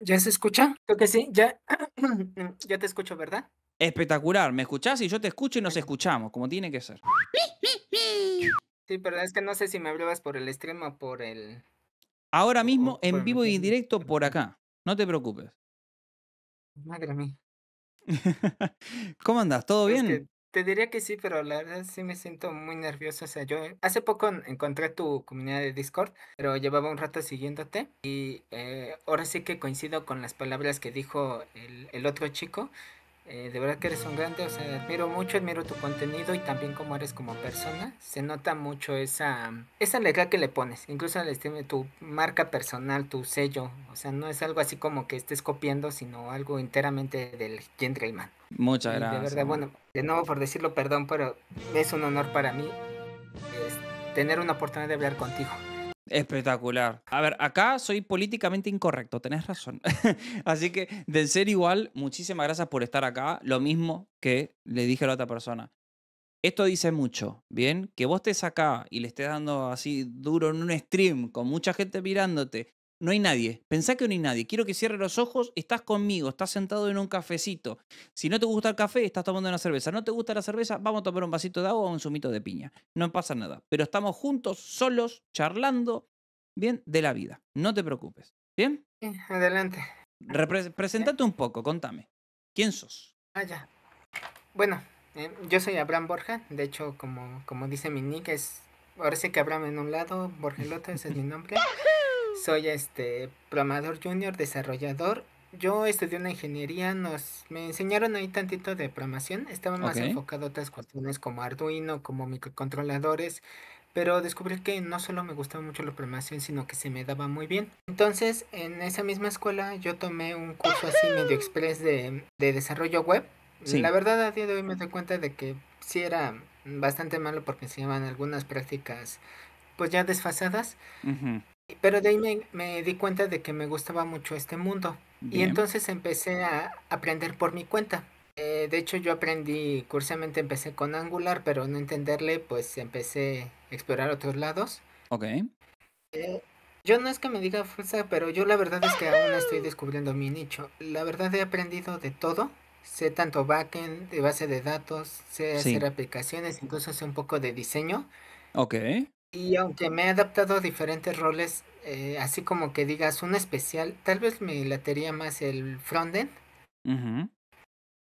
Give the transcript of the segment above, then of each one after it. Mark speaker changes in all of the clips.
Speaker 1: ¿Ya se escucha? Creo que sí, ya, ya te escucho, ¿verdad?
Speaker 2: Espectacular, me escuchás y yo te escucho y nos escuchamos, como tiene que ser.
Speaker 1: Sí, pero es que no sé si me hablabas por el stream o por el...
Speaker 2: Ahora mismo, en vivo y en directo por acá, no te preocupes. Madre mía. ¿Cómo andas?
Speaker 1: ¿Todo bien? Te diría que sí, pero la verdad sí me siento muy nervioso. O sea, yo eh, hace poco encontré tu comunidad de Discord, pero llevaba un rato siguiéndote y eh, ahora sí que coincido con las palabras que dijo el, otro chico. Eh, de verdad que eres un grande, o sea, admiro mucho, admiro tu contenido y también cómo eres como persona. Se nota mucho esa, esa alegría que le pones, incluso al estilo tu marca personal, tu sello. O sea, no es algo así como que estés copiando, sino algo enteramente del gentleman.
Speaker 2: Muchas gracias. De verdad, bueno,
Speaker 1: de nuevo por decirlo, perdón, pero es un honor para mí tener una oportunidad de hablar contigo.
Speaker 2: Espectacular. A ver, acá soy políticamente incorrecto, tenés razón. Así que, de ser igual, muchísimas gracias por estar acá. Lo mismo que le dije a la otra persona. Esto dice mucho, ¿bien? Que vos estés acá y le estés dando así duro en un stream con mucha gente mirándote no hay nadie. Pensá que no hay nadie. Quiero que cierres los ojos, estás conmigo, estás sentado en un cafecito. Si no te gusta el café, estás tomando una cerveza. No te gusta la cerveza, vamos a tomar un vasito de agua o un zumito de piña. No pasa nada. Pero estamos juntos, solos, charlando, bien, de la vida. No te preocupes. ¿Bien? adelante. preséntate presentate un poco, contame. ¿Quién sos?
Speaker 1: Ah, Bueno, eh, yo soy Abraham Borja. De hecho, como, como dice mi nick, es. Ahora sé que Abraham en un lado, otro, ese es mi nombre. Soy este programador junior, desarrollador. Yo estudié una ingeniería, nos me enseñaron ahí tantito de programación, estaba más enfocado a otras cuestiones como Arduino, como microcontroladores, pero descubrí que no solo me gustaba mucho la programación, sino que se me daba muy bien. Entonces, en esa misma escuela yo tomé un curso así medio express de, desarrollo web. La verdad, a día de hoy me doy cuenta de que sí era bastante malo porque enseñaban algunas prácticas pues ya desfasadas. Pero de ahí me, di cuenta de que me gustaba mucho este mundo. Y entonces empecé a aprender por mi cuenta. Eh, de hecho, yo aprendí, cursamente empecé con Angular, pero no entenderle, pues empecé a explorar otros lados. Ok. Eh, yo no es que me diga fuerza, pero yo la verdad es que aún estoy descubriendo mi nicho. La verdad he aprendido de todo. Sé tanto backend, de base de datos, sé hacer aplicaciones, incluso sé un poco de diseño. Ok. Y aunque me he adaptado a diferentes roles, eh, así como que digas un especial, tal vez me latería más el frontend.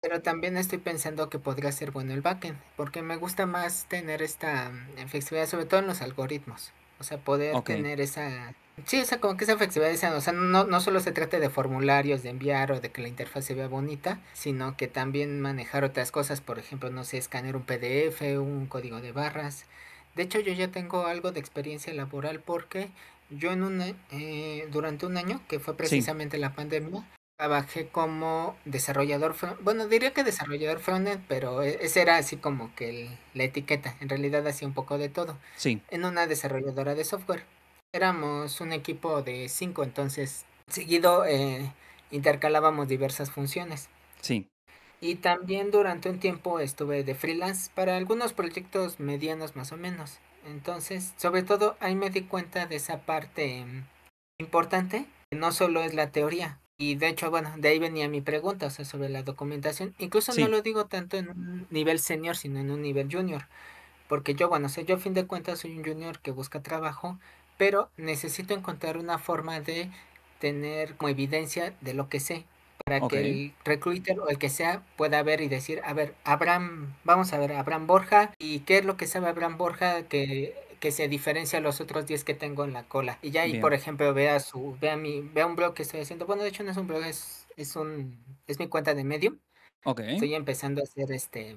Speaker 1: Pero también estoy pensando que podría ser bueno el backend, porque me gusta más tener esta mm, flexibilidad, sobre todo en los algoritmos. O sea, poder tener esa... Sí, o sea, como que esa flexibilidad, o sea, no, no solo se trate de formularios, de enviar o de que la interfaz se vea bonita, sino que también manejar otras cosas, por ejemplo, no sé, escanear un PDF, un código de barras, de hecho, yo ya tengo algo de experiencia laboral porque yo en un, eh, durante un año, que fue precisamente la pandemia, trabajé como desarrollador, bueno, diría que desarrollador frontend, pero e, ese era así como que la etiqueta, en realidad hacía un poco de todo. Sí. En una desarrolladora de software. Éramos un equipo de cinco, entonces seguido eh, intercalábamos diversas funciones. Sí. Y también durante un tiempo estuve de freelance para algunos proyectos medianos más o menos. Entonces, sobre todo ahí me di cuenta de esa parte em, importante, que no solo es la teoría. Y de hecho, bueno, de ahí venía mi pregunta, o sea, sobre la documentación. Incluso no lo digo tanto en un nivel senior, sino en un nivel junior. Porque yo, bueno, sé yo a fin de cuentas soy un junior que busca trabajo, pero necesito encontrar una forma de tener como evidencia de lo que sé para que el recruiter o el que sea pueda ver y decir, a ver, Abraham, vamos a ver, Abraham Borja, y qué es lo que sabe Abraham Borja que que se diferencia a los otros 10 que tengo en la cola. Y ya ahí, por ejemplo, vea su, vea mi, vea un blog que estoy haciendo. Bueno, de hecho no es un blog, es, es un, es mi cuenta de Medium. Ok. Estoy empezando a hacer este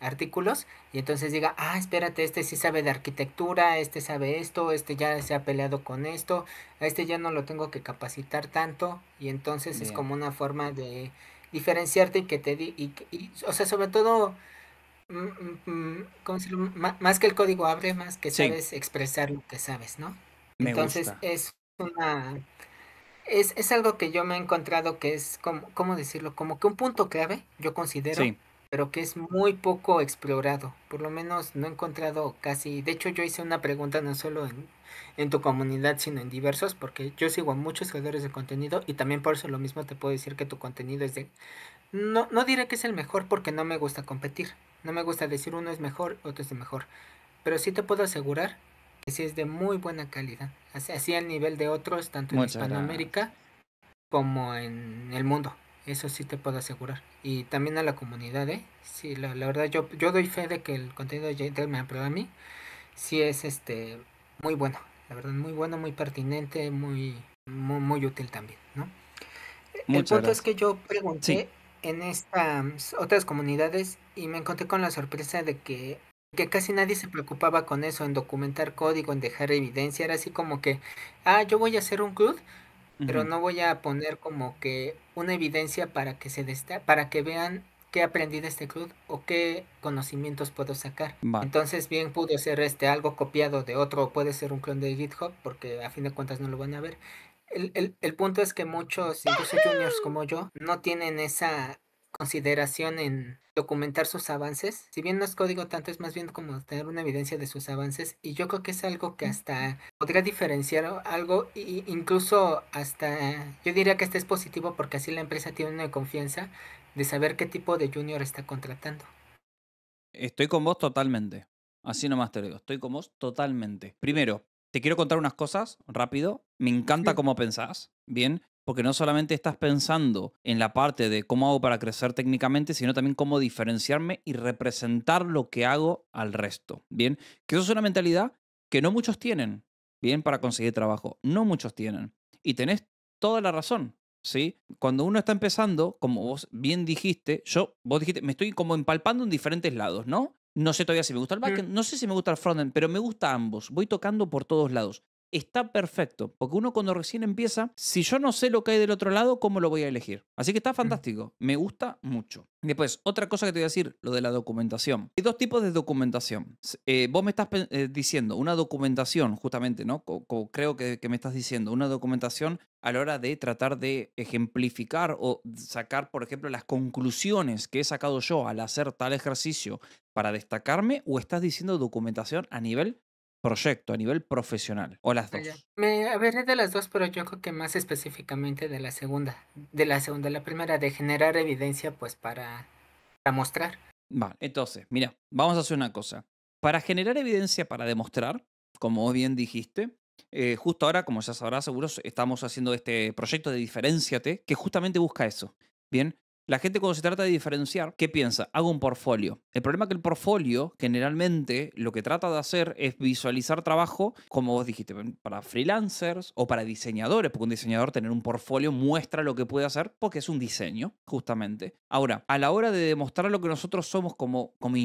Speaker 1: artículos y entonces diga, ah, espérate, este sí sabe de arquitectura, este sabe esto, este ya se ha peleado con esto, a este ya no lo tengo que capacitar tanto y entonces es como una forma de diferenciarte y que te di, y, o sea, sobre todo, mm, mm, mm, Más que el código abre, más que sabes expresar lo que sabes, ¿no? entonces es una... Es, es algo que yo me he encontrado que es, como, ¿cómo decirlo? Como que un punto clave, yo considero, pero que es muy poco explorado. Por lo menos no he encontrado casi. De hecho, yo hice una pregunta no solo en, tu comunidad, sino en diversos, porque yo sigo a muchos creadores de contenido y también por eso lo mismo te puedo decir que tu contenido es de. No, no diré que es el mejor porque no me gusta competir. No me gusta decir uno es mejor, otro es de mejor. Pero sí te puedo asegurar que sí es de muy buena calidad. Así, así al nivel de otros, tanto en Hispanoamérica como en el mundo. Eso sí te puedo asegurar. Y también a la comunidad, ¿eh? Sí, la, verdad yo, yo doy fe de que el contenido de Me Aprueba a mí sí es este muy bueno. La verdad, muy bueno, muy pertinente, muy, muy, útil también, ¿no? el punto es que yo pregunté en estas otras comunidades y me encontré con la sorpresa de que que casi nadie se preocupaba con eso, en documentar código, en dejar evidencia, era así como que, ah, yo voy a hacer un club pero no voy a poner como que una evidencia para que se desta para que vean qué aprendí de este club o qué conocimientos puedo sacar. Entonces bien pudo ser este algo copiado de otro puede ser un clon de GitHub porque a fin de cuentas no lo van a ver. El, el, el punto es que muchos, incluso juniors como yo, no tienen esa consideración en documentar sus avances. Si bien no es código tanto, es más bien como tener una evidencia de sus avances. Y yo creo que es algo que hasta podría diferenciar algo, e incluso hasta yo diría que este es positivo porque así la empresa tiene una confianza de saber qué tipo de junior está contratando.
Speaker 2: Estoy con vos totalmente. Así nomás te digo, estoy con vos totalmente. Primero, te quiero contar unas cosas rápido. Me encanta cómo pensás. Bien, porque no solamente estás pensando en la parte de cómo hago para crecer técnicamente, sino también cómo diferenciarme y representar lo que hago al resto. Bien, que eso es una mentalidad que no muchos tienen, bien, para conseguir trabajo. No muchos tienen. Y tenés toda la razón. ¿Sí? Cuando uno está empezando, como vos bien dijiste, yo, vos dijiste, me estoy como empalpando en diferentes lados, ¿no? No sé todavía si me gusta el mm. backend, no sé si me gusta el frontend, pero me gusta ambos. Voy tocando por todos lados está perfecto, porque uno cuando recién empieza, si yo no sé lo que hay del otro lado, ¿cómo lo voy a elegir? Así que está fantástico, me gusta mucho. Después, otra cosa que te voy a decir, lo de la documentación. Hay dos tipos de documentación. Eh, vos me estás eh, diciendo una documentación, justamente, ¿no? creo que, que, me estás diciendo, una documentación a la hora de tratar de ejemplificar o sacar, por ejemplo, las conclusiones que he sacado yo al hacer tal ejercicio para destacarme, o estás diciendo documentación a nivel proyecto, a nivel profesional? ¿O las dos?
Speaker 1: Me hablaré de las dos, pero yo creo que más específicamente de la segunda. De la segunda, la primera, de generar evidencia pues para, para mostrar.
Speaker 2: Vale, entonces, mira, vamos a hacer una cosa. Para generar evidencia para demostrar, como bien dijiste, eh, justo ahora, como ya sabrás, seguro, estamos haciendo este proyecto de Diferenciate, que justamente busca eso. Bien, la gente cuando se trata de diferenciar, ¿qué piensa? Hago un portfolio. El problema es que el portfolio generalmente lo que trata de hacer es visualizar trabajo, como vos dijiste, para freelancers o para diseñadores, porque un diseñador tener un portfolio muestra lo que puede hacer porque es un diseño, justamente. Ahora, a la hora de demostrar lo que nosotros somos como, como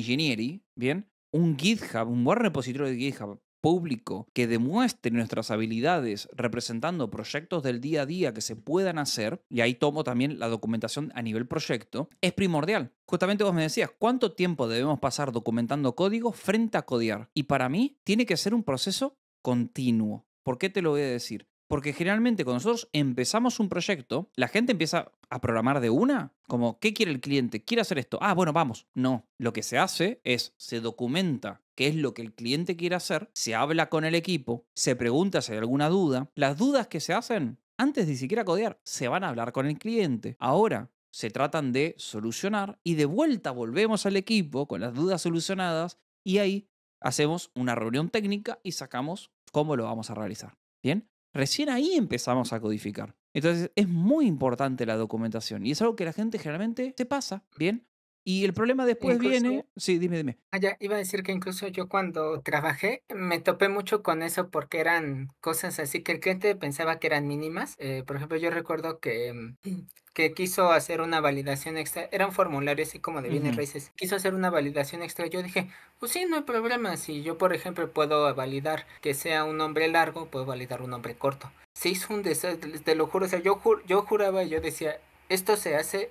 Speaker 2: ¿bien? Un GitHub, un buen repositorio de GitHub, público que demuestre nuestras habilidades representando proyectos del día a día que se puedan hacer, y ahí tomo también la documentación a nivel proyecto, es primordial. Justamente vos me decías, ¿cuánto tiempo debemos pasar documentando código frente a codear? Y para mí tiene que ser un proceso continuo. ¿Por qué te lo voy a decir? Porque generalmente cuando nosotros empezamos un proyecto, la gente empieza a programar de una, como, ¿qué quiere el cliente? ¿Quiere hacer esto? Ah, bueno, vamos. No, lo que se hace es, se documenta qué es lo que el cliente quiere hacer, se habla con el equipo, se pregunta si hay alguna duda. Las dudas que se hacen antes de siquiera codear, se van a hablar con el cliente. Ahora, se tratan de solucionar y de vuelta volvemos al equipo con las dudas solucionadas y ahí hacemos una reunión técnica y sacamos cómo lo vamos a realizar. Bien, recién ahí empezamos a codificar. Entonces es muy importante la documentación y es algo que la gente generalmente se pasa. Bien, y el problema después viene. Sí,
Speaker 1: dime, dime. Ah, ya, iba a decir que incluso yo cuando trabajé me topé mucho con eso porque eran cosas así que el cliente pensaba que eran mínimas. Eh, por ejemplo, yo recuerdo que, mm, que quiso hacer una validación extra. Eran formularios así como de bienes raíces. Quiso hacer una validación extra. Yo dije, pues sí, no hay problema. Si yo, por ejemplo, puedo validar que sea un hombre largo, puedo validar un hombre corto. Se hizo un desastre, te lo juro. O sea, yo, yo juraba y yo decía, esto se hace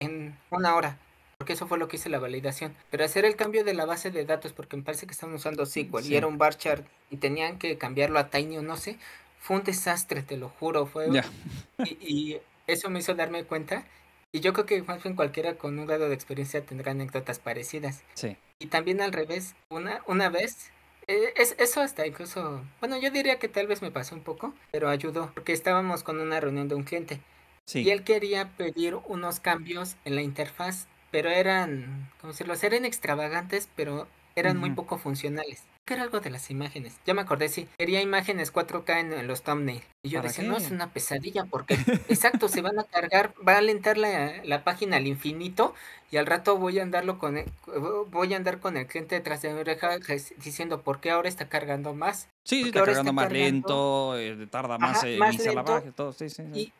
Speaker 1: en una hora porque eso fue lo que hice la validación. Pero hacer el cambio de la base de datos, porque me parece que estaban usando SQL y era un bar chart y tenían que cambiarlo a Tiny o no sé, fue un desastre, te lo juro. Fue... y, eso me hizo darme cuenta y yo creo que más cualquiera con un grado de experiencia tendrá anécdotas parecidas. Y también al revés, una, una vez, eh, es, eso hasta incluso, bueno, yo diría que tal vez me pasó un poco, pero ayudó, porque estábamos con una reunión de un cliente. Y él quería pedir unos cambios en la interfaz pero eran, como ¿cómo los Eran extravagantes, pero eran muy poco funcionales. Que era algo de las imágenes. Ya me acordé, sí. Quería imágenes 4K en, los thumbnails. Y yo decía, no, es una pesadilla porque, exacto, se van a cargar, va a alentar la, la, página al infinito y al rato voy a, andarlo con voy a andar con el cliente detrás de mi oreja diciendo, ¿por qué ahora está cargando más? Sí, está, cargando más lento,
Speaker 2: eh, tarda más en eh, la página, todo, sí, sí. sí.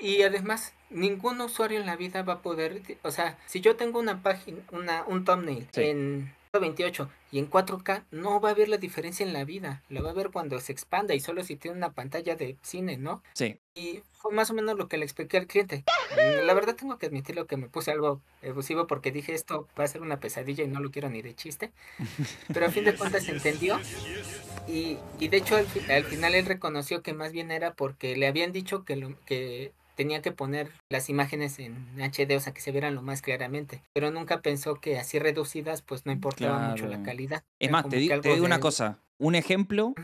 Speaker 1: Y, además, ningún usuario en la vida va a poder, o sea, si yo tengo una página, una, un thumbnail en 28 y en 4K no va a ver la diferencia en la vida, lo va a ver cuando se expanda y solo si tiene una pantalla de cine, ¿no? Sí. Y fue más o menos lo que le expliqué al cliente. La verdad tengo que admitirlo que me puse algo efusivo porque dije esto va a ser una pesadilla y no lo quiero ni de chiste. Pero a fin de cuentas se entendió. Y, y de hecho al, final él reconoció que más bien era porque le habían dicho que, lo, que tenía que poner las imágenes en HD, o sea, que se vieran lo más claramente. Pero nunca pensó que así reducidas, pues no importaba mucho la calidad. Es más, te, digo una
Speaker 2: cosa. Un ejemplo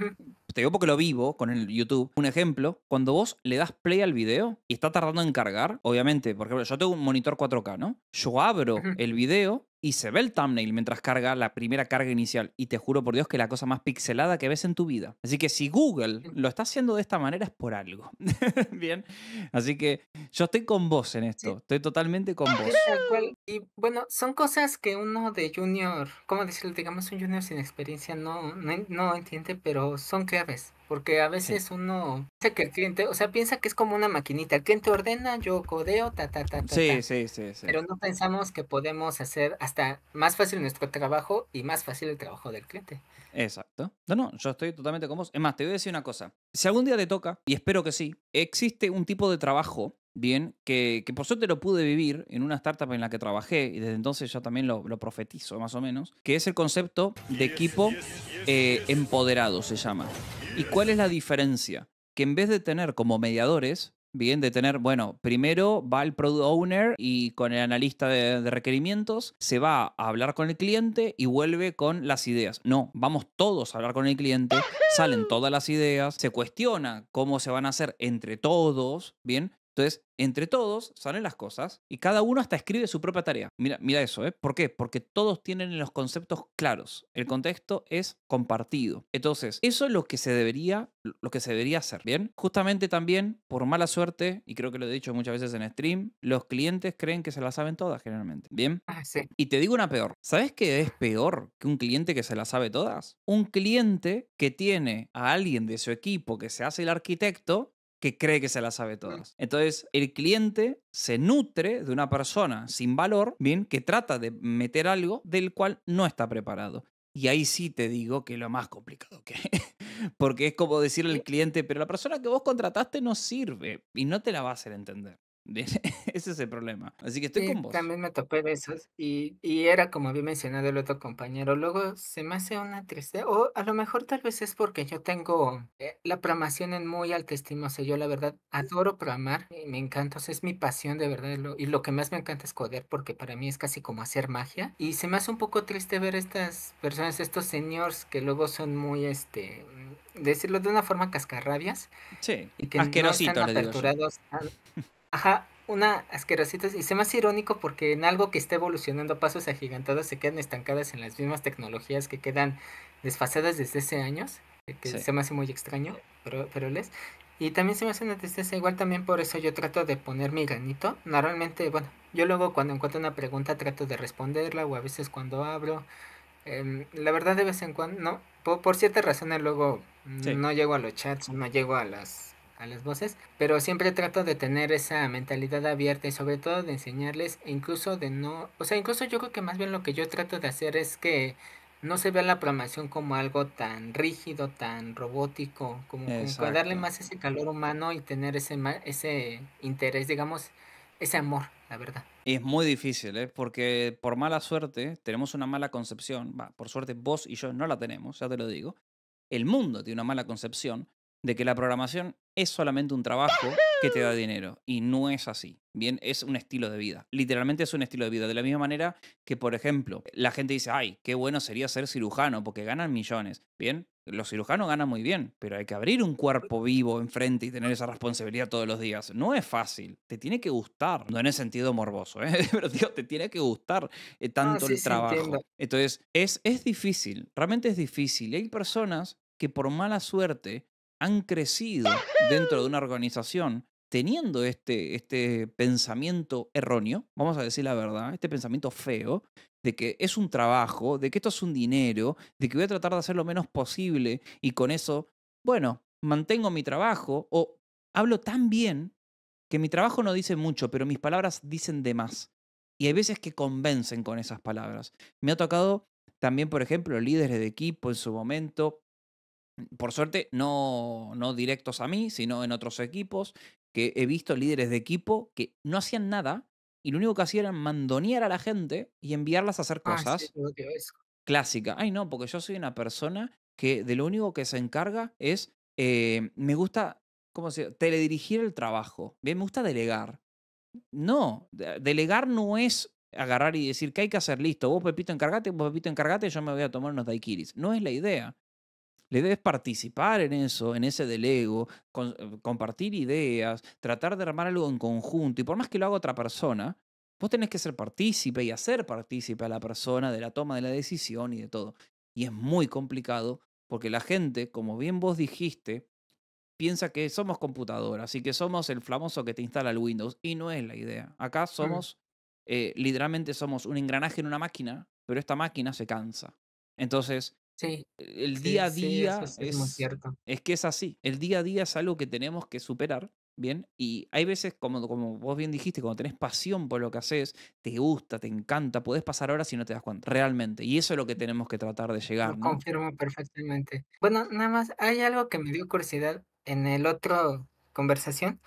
Speaker 2: te digo porque lo vivo con el YouTube. Un ejemplo, cuando vos le das play al video y está tardando en cargar, obviamente, por ejemplo, yo tengo un monitor 4K, ¿no? Yo abro el video y se ve el thumbnail mientras carga la primera carga inicial. Y te juro por Dios que es la cosa más pixelada que ves en tu vida. Así que si Google lo está haciendo de esta manera es por algo. Bien. Así que yo estoy con vos en esto. Estoy totalmente con vos.
Speaker 1: Y bueno, son cosas que uno de junior, ¿cómo decirlo? Digamos un junior sin experiencia no, no, no entiende, pero son claves. Porque a veces uno piensa que el cliente, o sea, piensa que es como una maquinita. El cliente ordena, yo codeo, ta, ta, ta, ta. Sí,
Speaker 2: sí, sí, sí. Pero no
Speaker 1: pensamos que podemos hacer hasta más fácil nuestro trabajo y más fácil el trabajo del cliente.
Speaker 2: Exacto. No, no, yo estoy totalmente con vos. Es más, te voy a decir una cosa. Si algún día te toca, y espero que sí, existe un tipo de trabajo bien, que, que, por suerte lo pude vivir en una startup en la que trabajé, y desde entonces yo también lo, lo profetizo más o menos, que es el concepto de equipo eh, empoderado, se llama. ¿Y cuál es la diferencia? Que en vez de tener como mediadores, bien de tener, bueno, primero va el product owner y con el analista de, requerimientos se va a hablar con el cliente y vuelve con las ideas. No, vamos todos a hablar con el cliente, salen todas las ideas, se cuestiona cómo se van a hacer entre todos, bien, entonces, entre todos salen las cosas y cada uno hasta escribe su propia tarea. Mira, mira eso, ¿eh? ¿Por qué? Porque todos tienen los conceptos claros. El contexto es compartido. Entonces, eso es lo que se debería, lo que se debería hacer, ¿bien? Justamente también, por mala suerte, y creo que lo he dicho muchas veces en stream, los clientes creen que se la saben todas generalmente, ¿bien? Ah, y te digo una peor. ¿Sabes qué es peor que un cliente que se la sabe todas? Un cliente que tiene a alguien de su equipo que se hace el arquitecto cree que se las sabe todas. Entonces, el cliente se nutre de una persona sin valor, bien, que trata de meter algo del cual no está preparado. Y ahí sí te digo que lo más complicado que es. Porque es como decirle al cliente, pero la persona que vos contrataste no sirve y no te la va a hacer entender.
Speaker 1: Ese es el problema. Así que estoy con vos. También me topé de esos y, y, era como había mencionado el otro compañero. Luego se me hace una tristeza, o a lo mejor tal vez es porque yo tengo eh, la programación en muy alta estima. O sea, yo la verdad adoro programar y me encanta. O sea, es mi pasión de verdad. y lo que más me encanta es coder porque para mí es casi como hacer magia. Y se me hace un poco triste ver estas personas, estos señores que luego son muy, este, mm, decirlo de una forma cascarrabias. Sí, y que están aperturados. Ajá, una asquerosita. Y se me hace irónico porque en algo que está evolucionando a pasos agigantados se quedan estancadas en las mismas tecnologías que quedan desfasadas desde hace años. Que se me hace muy extraño, pero, les. Y también se me hace una tristeza, igual también por eso yo trato de poner mi granito. Normalmente, bueno, yo luego cuando encuentro una pregunta trato de responderla o a veces cuando abro. Em, la verdad de vez en cuando, no, por, ciertas razones luego no llego a los chats, no llego a las a las voces, pero siempre trato de tener esa mentalidad abierta y sobre todo de enseñarles incluso de no, o sea, incluso yo creo que más bien lo que yo trato de hacer es que no se vea la programación como algo tan rígido, tan robótico, como, darle más ese calor humano y tener ese, ese interés, digamos, ese amor, la verdad.
Speaker 2: Y es muy difícil, ¿eh? porque por mala suerte tenemos una mala concepción, por suerte vos y yo no la tenemos, ya te lo digo, el mundo tiene una mala concepción de que la programación es solamente un trabajo que te da dinero y no es así. Bien, es un estilo de vida. Literalmente es un estilo de vida. De la misma manera que, por ejemplo, la gente dice, ay, qué bueno sería ser cirujano porque ganan millones. Bien, los cirujanos ganan muy bien, pero hay que abrir un cuerpo vivo enfrente y tener esa responsabilidad todos los días. No es fácil, te tiene que gustar, no en el sentido morboso, ¿eh? pero tío, te tiene que gustar eh, tanto el trabajo. Entonces, es, es difícil, realmente es difícil. Hay personas que por mala suerte han crecido dentro de una organización teniendo este, este pensamiento erróneo, vamos a decir la verdad, este pensamiento feo, de que es un trabajo, de que esto es un dinero, de que voy a tratar de hacer lo menos posible y con eso, bueno, mantengo mi trabajo o hablo tan bien que mi trabajo no dice mucho, pero mis palabras dicen de más. Y hay veces que convencen con esas palabras. Me ha tocado también, por ejemplo, líderes de equipo en su momento por suerte, no, no directos a mí, sino en otros equipos, que he visto líderes de equipo que no hacían nada y lo único que hacían era mandonear a la gente y enviarlas a hacer ah, cosas. Clásica. Ay, no, porque yo soy una persona que de lo único que se encarga es, eh, me gusta, ¿cómo se llama? Teledirigir el trabajo. Bien, me gusta delegar. No, delegar no es agarrar y decir que hay que hacer listo. Vos, Pepito, encargate, vos, Pepito, encargate, yo me voy a tomar unos daiquiris. No es la idea le debes participar en eso, en ese delego, eh, compartir ideas, tratar de armar algo en conjunto. Y por más que lo haga otra persona, vos tenés que ser partícipe y hacer partícipe a la persona de la toma de la decisión y de todo. Y es muy complicado porque la gente, como bien vos dijiste, piensa que somos computadoras y que somos el famoso que te instala el Windows. Y no es la idea. Acá somos, eh, literalmente somos un engranaje en una máquina, pero esta máquina se cansa. Entonces, Sí. El día a día es, que es así. El día a día es algo que tenemos que superar Bien, y hay veces, como, como vos bien dijiste, cuando tenés pasión por lo que haces, te gusta, te encanta, podés pasar horas y no te das cuenta, realmente. Y eso es
Speaker 1: lo que tenemos que tratar de llegar. Lo confirmo perfectamente. Bueno, nada más, hay algo que me dio curiosidad en el otro conversación,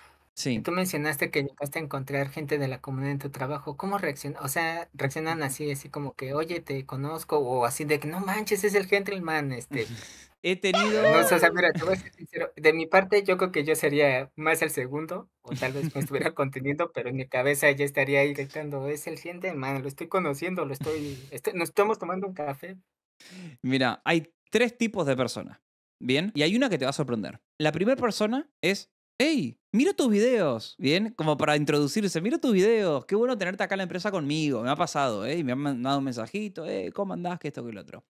Speaker 1: Tú mencionaste que llegaste a encontrar gente de la comunidad en tu trabajo. ¿Cómo reaccionan? O sea, reaccionan así, así como que, oye, te conozco, o así de que no manches, es el gentleman, este. He tenido. No, o sea, mira, te voy ser sincero. De mi parte, yo creo que yo sería más el segundo, o tal vez me estuviera conteniendo, pero en mi cabeza ya estaría ahí gritando, es el gentleman, lo estoy conociendo, lo estoy, estoy... nos estamos tomando un café.
Speaker 2: Mira, hay tres tipos de personas. Bien, y hay una que te va a sorprender. La primera persona es hey, ¡Mira tus videos, ¿bien? Como para introducirse, ¡Mira tus videos, qué bueno tenerte acá en la empresa conmigo, me ha pasado, ¿eh? me han mandado un mensajito, ¿eh? ¿Cómo andás? Que esto, que lo otro.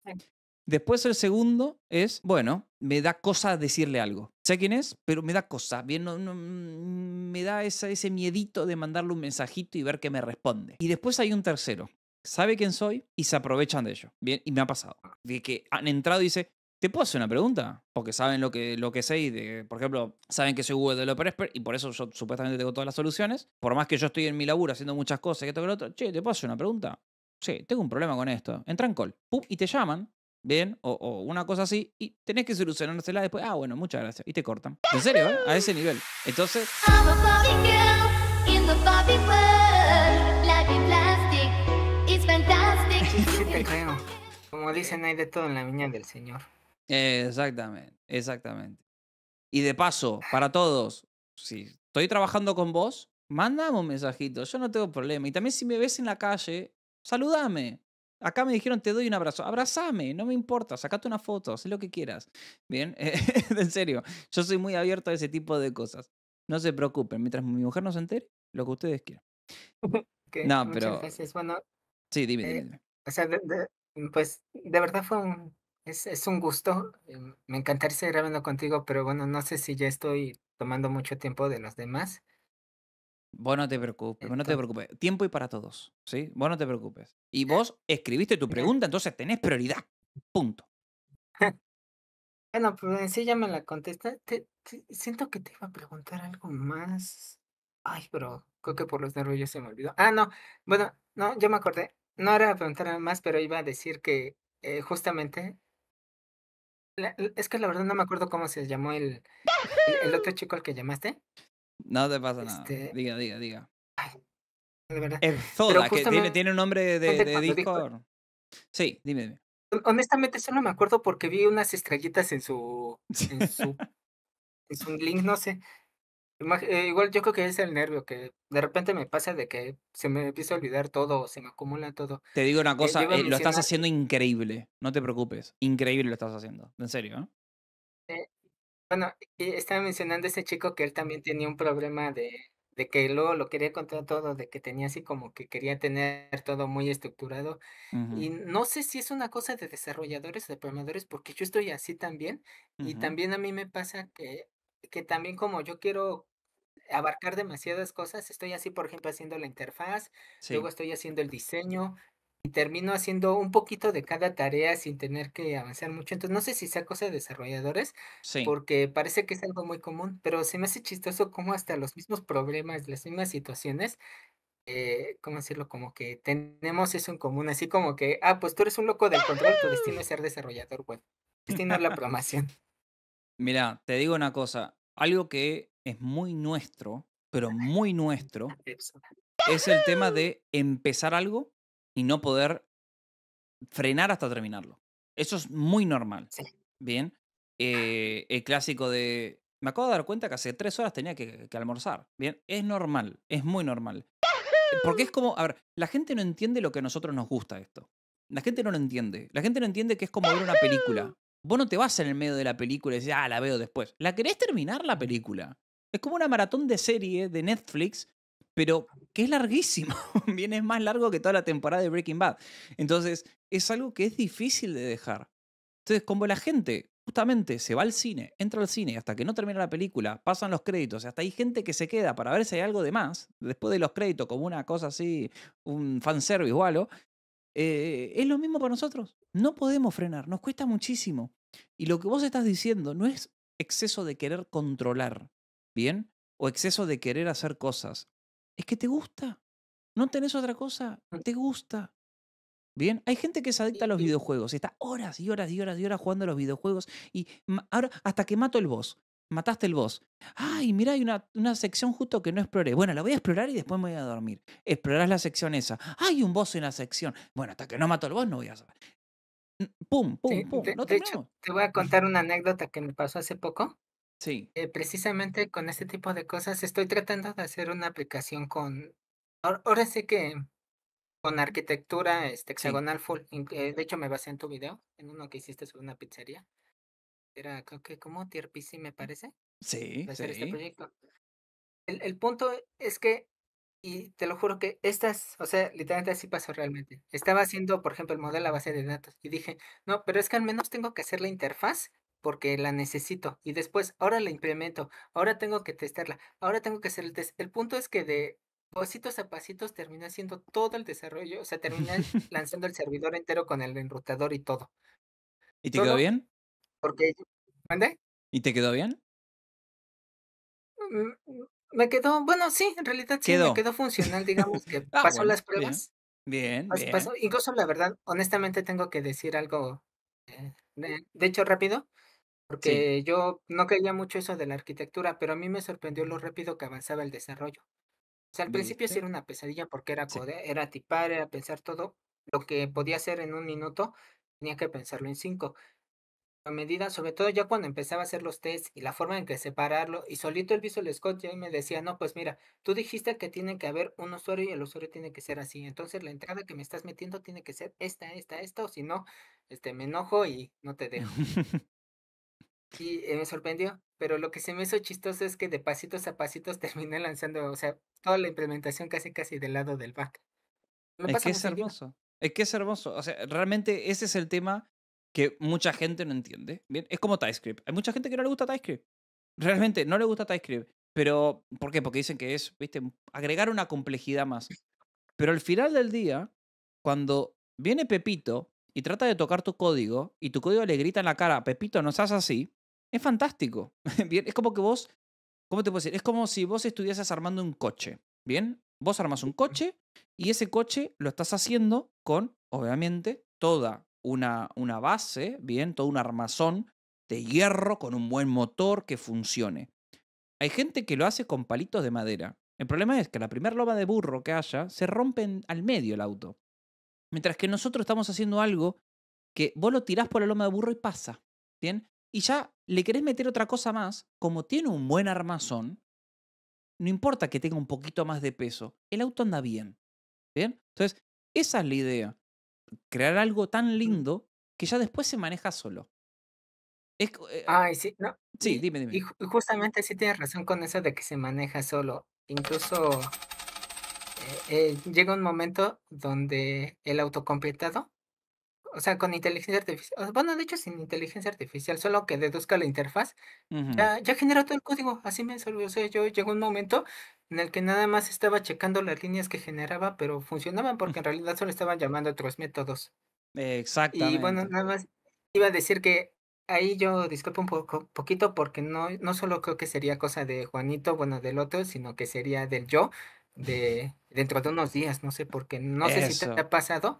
Speaker 2: Después el segundo es, bueno, me da cosa decirle algo. Sé quién es, pero me da cosa. Bien, no, mm, me da ese miedito de mandarle un mensajito y ver qué me responde. Y después hay un tercero. Sabe quién soy y se aprovechan de ello. Bien, y me ha pasado. De que han entrado y dice, ¿Te puedo hacer una pregunta? Porque saben lo que, lo que sé y, de, por ejemplo, saben que soy Google Developer Expert y por eso yo supuestamente tengo todas las soluciones. Por más que yo estoy en mi laburo haciendo muchas cosas y esto que lo otro, che, ¿te puedo hacer una pregunta? sí tengo un problema con esto. Entra en call, pum, y te llaman, bien, o, una cosa así, y tenés que solucionársela después. Ah, bueno, muchas gracias. Y te cortan. En serio, ¿eh? A ese nivel. Entonces...
Speaker 1: sí, te Como dicen, hay de todo en la viña del Señor.
Speaker 2: Exactamente, exactamente. Y de paso, ah. para todos, si estoy trabajando con vos, mandame un mensajito, yo no tengo problema. Y también si me ves en la calle, saludame. Acá me dijeron, te doy un abrazo. Abrazame, no me importa, sacate una foto, haz lo que quieras. Bien, en serio, yo soy muy abierto a ese tipo de cosas. No se preocupen, mientras mi mujer no se entere, lo que ustedes quieran.
Speaker 1: no, pero...
Speaker 2: sí, eh, dime,
Speaker 1: O sea, pues de verdad fue un es, un gusto. Em, me encantaría seguir grabando contigo, pero bueno, no sé si ya estoy tomando mucho tiempo de los demás.
Speaker 2: Vos no te preocupes, no te preocupes. Tiempo y para todos, ¿sí? Vos no te preocupes. Y vos escribiste tu pregunta, entonces tenés prioridad. Punto.
Speaker 1: bueno, pues en sí ya me la te Siento que te iba a preguntar algo más. Ay, pero creo que por los nervios se me olvidó. Ah, no. Bueno, no, yo me acordé. No era preguntar nada más, pero iba a decir que eh, justamente es que la verdad no me acuerdo cómo se llamó el, el, otro chico al que llamaste. No te pasa nada. Este diga, diga, diga. que tiene, un nombre de, de
Speaker 2: Sí, dime, dime.
Speaker 1: Honestamente solo me acuerdo porque vi unas estrellitas en su, en su, en su link, no sé. Eh, igual yo creo que es el nervio que de repente me pasa de que se me empieza a olvidar todo, se me acumula todo. Te digo una eh, cosa, eh, lo estás
Speaker 2: haciendo increíble, no te preocupes, increíble lo estás haciendo, en serio.
Speaker 1: bueno, estaba mencionando ese chico que él también tenía un problema de, de que luego lo quería contar todo, de que tenía así como que quería tener todo muy estructurado. Y no sé si es una cosa de desarrolladores o de programadores, porque yo estoy así también. Y también a mí me pasa que, que también como yo quiero abarcar demasiadas cosas. Estoy así, por ejemplo, haciendo la interfaz, luego estoy haciendo el diseño y termino haciendo un poquito de cada tarea sin tener que avanzar mucho. Entonces, no sé si sea cosa de desarrolladores, porque parece que es algo muy común, pero se me hace chistoso como hasta los mismos problemas, las mismas situaciones eh, ¿cómo decirlo? Como que tenemos eso en común, así como que, ah, pues tú eres un loco del control, tu destino es ser desarrollador Bueno, Destino es la programación.
Speaker 2: Mira, te digo una cosa, algo que es muy nuestro, pero muy nuestro, es el tema ¡Ah! de empezar algo y no poder frenar hasta terminarlo. Eso es muy normal. Bien. Ah. Eh, el clásico de. Me acabo de dar cuenta que hace tres horas tenía que, que, almorzar. Bien. Es normal. Es muy normal. Eh, porque es ¡Ah! como. A ver, la gente no entiende lo que a nosotros nos gusta esto. La gente no lo entiende. La gente no entiende que es como ver una película. Vos no te vas en el medio de la película y decís, ah, la veo después. La querés terminar la película. Es como una maratón de serie de Netflix, pero que es larguísimo. Viene más largo que toda la temporada de Breaking Bad. Entonces, es algo que es difícil de dejar. Entonces, como la gente justamente se va al cine, entra al cine hasta que no termina la película, pasan los créditos, hasta hay gente que se queda para ver si hay algo de más, después de los créditos, como una cosa así, un fanservice o algo, eh, es lo mismo para nosotros. No podemos frenar, nos cuesta muchísimo. Y lo que vos estás diciendo no es exceso de querer controlar, ¿Bien? O exceso de querer hacer cosas. Es que te gusta. No tenés otra cosa. Mm. Te gusta. Bien, hay gente que se adicta a los videojuegos y está horas y horas y horas y horas jugando a los videojuegos y ahora hasta que mato el boss, mataste el boss. Ay, mira, hay una, sección justo que no exploré. Bueno, la voy a explorar y después me voy a dormir. Explorás la sección esa. Hay un boss en la sección. Bueno, hasta que no mato el boss no voy a saber.
Speaker 1: Pum, pum, pum. ¿no te te voy a contar una anécdota que me pasó hace poco. Sí. Eh, precisamente con este tipo de cosas estoy tratando de hacer una aplicación con, ahora sé que con arquitectura este, hexagonal full. Eh, de hecho, me basé en tu video, en uno que hiciste sobre una pizzería. Era, creo que como Tier PC, me mm, parece.
Speaker 2: Sí, este
Speaker 1: El, el punto es que, y te lo juro que estas, o sea, literalmente así pasó realmente. Estaba haciendo, por ejemplo, el modelo a base de datos y dije, no, pero es que al menos tengo que hacer la interfaz porque la necesito y después, ahora la implemento, ahora tengo que testarla, ahora tengo que hacer el test. El punto es que de pasitos a pasitos termina haciendo todo el desarrollo, o sea, termina lanzando el servidor entero con el enrutador y todo.
Speaker 2: ¿Y te quedó bien?
Speaker 1: Porque, ¿mande?
Speaker 2: ¿Y te quedó bien?
Speaker 1: Mm, mm, me quedó, bueno, sí, en realidad sí, quedó. me quedó funcional, digamos que ah, pasó las pruebas.
Speaker 2: Bien, bien,
Speaker 1: incluso la verdad, honestamente tengo que decir algo, eh, de hecho rápido, porque yo no creía mucho eso de la arquitectura, pero a mí me sorprendió lo rápido que avanzaba el desarrollo. O sea, al principio era una pesadilla porque era era tipar, era pensar todo. Lo que podía hacer en un minuto, tenía que pensarlo en cinco. A medida, sobre todo ya cuando empezaba a hacer los tests y la forma en que separarlo, y solito el Visual Scott ya me decía, no, pues mira, tú dijiste que tiene que haber un usuario y el usuario tiene que ser así. Entonces la entrada que me estás metiendo tiene que ser esta, esta, esta, o si no, este, me enojo y no te dejo. Sí, eh, me sorprendió, pero lo que se me hizo chistoso es que de pasitos a pasitos terminé lanzando, o sea, toda la implementación casi casi del lado del back. es que es hermoso,
Speaker 2: es que es hermoso, o sea, realmente ese es el tema que mucha gente no entiende, ¿bien? Es como TypeScript, hay mucha gente que no le gusta TypeScript, realmente no le gusta TypeScript, pero ¿por qué? Porque dicen que es, viste, agregar una complejidad más. Pero al final del día, cuando viene Pepito y trata de tocar tu código y tu código le grita en la cara, Pepito, no seas así, es fantástico. Bien, es como que vos, ¿cómo te puedo decir? Es como si vos estuvieses armando un coche. Bien, vos armas un coche y ese coche lo estás haciendo con, obviamente, toda una, una base, bien, todo un armazón de hierro con un buen motor que funcione. Hay gente que lo hace con palitos de madera. El problema es que la primera loma de burro que haya se rompe al medio el auto. Mientras que nosotros estamos haciendo algo que vos lo tirás por la loma de burro y pasa. ¿Bien? y ya le querés meter otra cosa más, como tiene un buen armazón, no importa que tenga un poquito más de peso, el auto anda bien. ¿Bien? Entonces, esa es la idea. Crear algo tan mm. lindo
Speaker 1: que ya después se maneja solo. Eh, Ay, sí, no. Sí, dime, dime. Y justamente sí tienes razón con eso de que se maneja solo. Incluso eh, eh, llega un momento donde el auto completado o sea, con inteligencia artificial, bueno, de hecho sin inteligencia artificial, solo que deduzca la interfaz, ya, ya generó todo el código, así me salió, o sea, yo llegó un momento en el que nada más estaba checando las líneas que generaba, pero funcionaban porque en realidad solo estaban llamando a otros métodos. exacto Y bueno, nada más iba a decir que ahí yo disculpo un poco, poquito porque no, no solo creo que sería cosa de Juanito, bueno, del otro, sino que sería del yo de dentro de unos días, no sé, porque no sé si te ha pasado,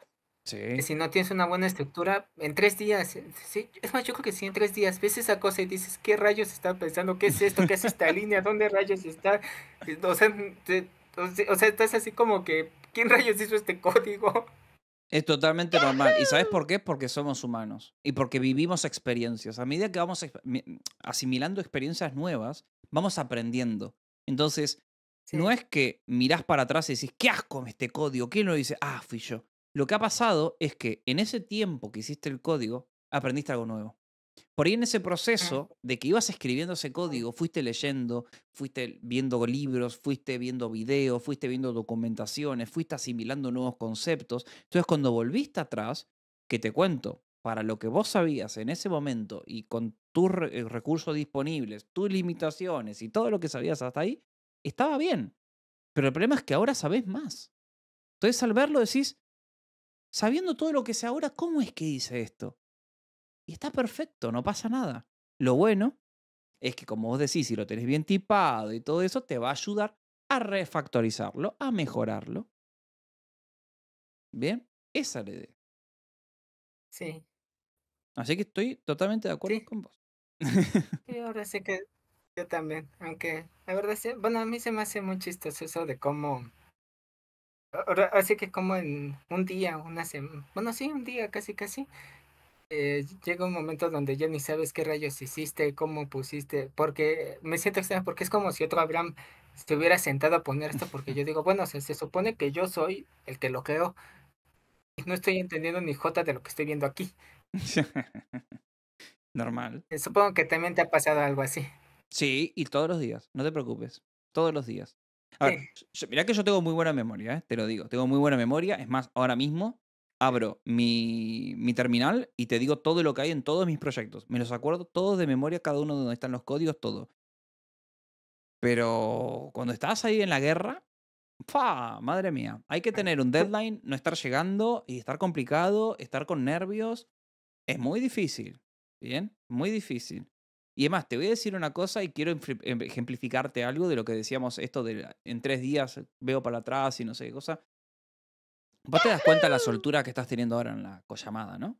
Speaker 1: si no tienes una buena estructura, en tres días, eh, sí, es más, yo creo que sí, en tres días ves esa cosa y dices, ¿qué rayos están pensando? ¿Qué es esto? ¿Qué es esta línea? ¿Dónde rayos está? O sea, o estás así como que, ¿quién rayos hizo este código?
Speaker 2: Es totalmente normal. ¿Y sabes por qué? Porque somos humanos y porque vivimos experiencias. A medida que vamos asimilando experiencias nuevas, vamos aprendiendo. Entonces, no es que mirás para atrás y decís, qué asco este código, ¿quién lo dice? Ah, fui yo. Lo que ha pasado es que en ese tiempo que hiciste el código, aprendiste algo nuevo. Por ahí en ese mm. proceso de que ibas escribiendo ese mm. código, fuiste leyendo, fuiste viendo libros, fuiste viendo videos, fuiste viendo documentaciones, fuiste asimilando nuevos conceptos. Entonces cuando volviste atrás, que te cuento, para lo que vos sabías en ese momento y con tus eh, recursos disponibles, tus limitaciones y todo lo que sabías hasta ahí, estaba bien. Pero el problema es que ahora sabés más. Entonces al verlo decís, sabiendo todo lo que sé ahora, ¿cómo es que hice esto? Y está perfecto, no pasa nada. Lo bueno es que, como vos decís, si lo tenés bien tipado y todo eso, te va a ayudar a refactorizarlo, a mejorarlo. Bien, esa es la idea. Sí. Así que estoy totalmente de acuerdo con vos.
Speaker 1: Y ahora sé que yo también, aunque la verdad, bueno, a mí se me hace muy chistoso eso de cómo Así que como en un día, una semana, bueno, sí, un día casi, casi, eh, llega un momento donde ya ni sabes qué rayos hiciste, cómo pusiste, porque me siento extraño, porque es como si otro Abraham se hubiera sentado a poner esto, porque yo digo, bueno, se supone que yo soy el que lo creo, y no estoy entendiendo ni jota de lo que estoy viendo aquí. Normal. Eh, supongo que también te ha pasado algo así.
Speaker 2: Sí, y todos los días, no te preocupes, todos los días mirá que yo tengo muy buena memoria, eh, te lo digo. Tengo muy buena memoria. Es más, ahora mismo abro mi, terminal y te digo todo lo que hay en todos mis proyectos. Me los acuerdo todos de memoria, cada uno donde están los códigos, todo. Pero cuando estás ahí en la guerra, ¡fa! Madre mía. Hay que tener un deadline, no estar llegando y estar complicado, estar con nervios. Es muy difícil. Bien, muy difícil. Y además, te voy a decir una cosa y quiero em, ejemplificarte algo de lo que decíamos, esto de en tres días veo para atrás y no sé qué cosa. Vos te das cuenta de la soltura que estás teniendo ahora en la collamada, ¿no?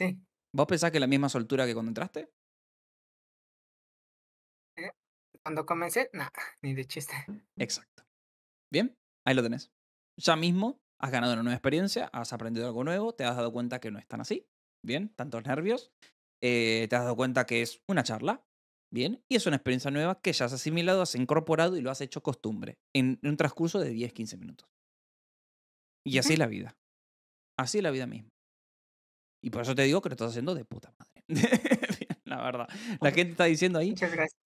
Speaker 2: Sí. ¿Vos pensás que es la misma soltura que cuando entraste?
Speaker 1: ¿Eh? Cuando comencé, nada
Speaker 2: ni de chiste. Exacto. Bien, ahí lo tenés. Ya mismo has ganado una nueva experiencia, has aprendido algo nuevo, te has dado cuenta que no es tan así. Bien, tantos nervios. Eh, te has dado cuenta que es una charla, bien, y es una experiencia nueva que ya has asimilado, has incorporado y lo has hecho costumbre en un transcurso de 10, 15 minutos. Y así es la vida. Así es la vida misma. Y por eso te digo que lo estás haciendo de puta madre. la verdad. La gente está
Speaker 1: diciendo ahí. Muchas gracias.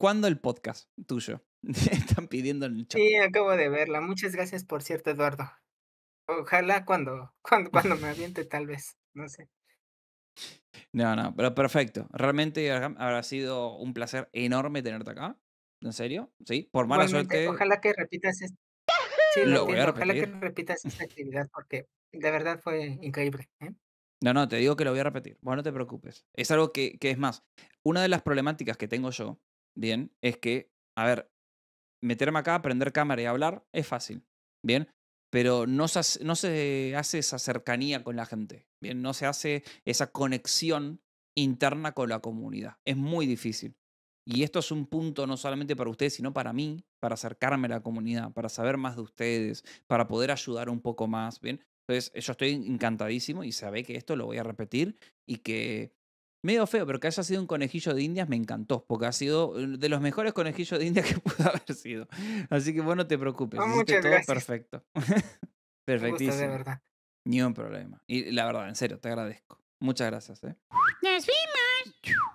Speaker 1: ¿Cuándo el podcast tuyo? Están
Speaker 2: pidiendo en el chat. Sí, acabo
Speaker 1: de verla. Muchas gracias, por cierto, Eduardo. Ojalá cuando, cuando, cuando me aviente, tal vez. No sé.
Speaker 2: No, no, pero perfecto. Realmente habrá sido un placer enorme tenerte acá. ¿En serio? Sí, por mala suerte.
Speaker 1: Ojalá que repitas esta actividad porque de verdad fue increíble. ¿eh?
Speaker 2: No, no, te digo que lo voy a repetir. Bueno, no te preocupes. Es algo que, que es más. Una de las problemáticas que tengo yo, bien, es que, a ver, meterme acá, aprender cámara y hablar es fácil. Bien, pero no se, no se hace esa cercanía con la gente, ¿bien? no se hace esa conexión interna con la comunidad. Es muy difícil. Y esto es un punto no solamente para ustedes, sino para mí, para acercarme a la comunidad, para saber más de ustedes, para poder ayudar un poco más, ¿bien? Entonces, yo estoy encantadísimo y sabe que esto lo voy a repetir y que medio feo, pero que haya sido un conejillo de indias me encantó, porque ha sido eh, de los mejores conejillos de indias que pudo haber sido. Así que bueno no te preocupes, ah, perfecto. Perfectísimo. de verdad. Ni un problema. Y la verdad, en serio, te agradezco. Muchas gracias. ¿eh? Nos vimos.